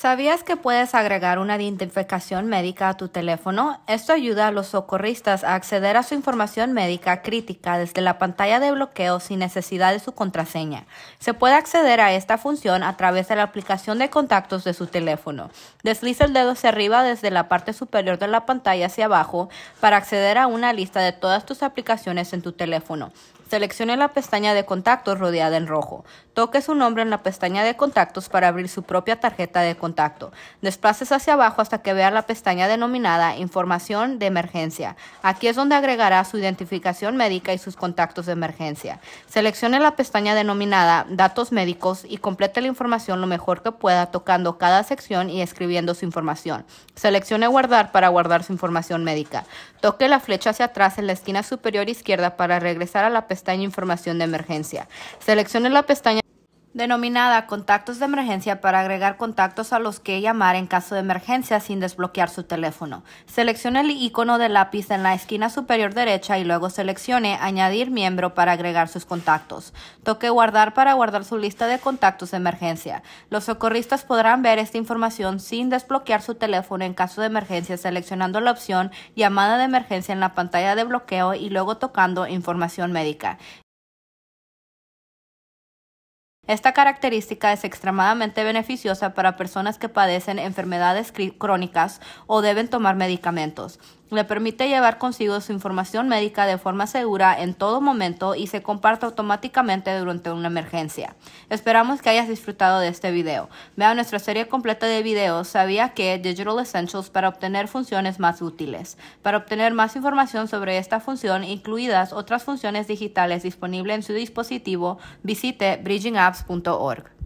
¿Sabías que puedes agregar una identificación médica a tu teléfono? Esto ayuda a los socorristas a acceder a su información médica crítica desde la pantalla de bloqueo sin necesidad de su contraseña. Se puede acceder a esta función a través de la aplicación de contactos de su teléfono. Desliza el dedo hacia arriba desde la parte superior de la pantalla hacia abajo para acceder a una lista de todas tus aplicaciones en tu teléfono. Seleccione la pestaña de contactos rodeada en rojo. Toque su nombre en la pestaña de contactos para abrir su propia tarjeta de contactos contacto. Desplaces hacia abajo hasta que vea la pestaña denominada Información de emergencia. Aquí es donde agregará su identificación médica y sus contactos de emergencia. Seleccione la pestaña denominada Datos médicos y complete la información lo mejor que pueda tocando cada sección y escribiendo su información. Seleccione Guardar para guardar su información médica. Toque la flecha hacia atrás en la esquina superior izquierda para regresar a la pestaña Información de emergencia. Seleccione la pestaña denominada contactos de emergencia para agregar contactos a los que llamar en caso de emergencia sin desbloquear su teléfono. Seleccione el icono de lápiz en la esquina superior derecha y luego seleccione añadir miembro para agregar sus contactos. Toque guardar para guardar su lista de contactos de emergencia. Los socorristas podrán ver esta información sin desbloquear su teléfono en caso de emergencia seleccionando la opción llamada de emergencia en la pantalla de bloqueo y luego tocando información médica. Esta característica es extremadamente beneficiosa para personas que padecen enfermedades crónicas o deben tomar medicamentos le permite llevar consigo su información médica de forma segura en todo momento y se comparte automáticamente durante una emergencia. Esperamos que hayas disfrutado de este video. Vea nuestra serie completa de videos Sabía que Digital Essentials para obtener funciones más útiles. Para obtener más información sobre esta función, incluidas otras funciones digitales disponibles en su dispositivo, visite bridgingapps.org.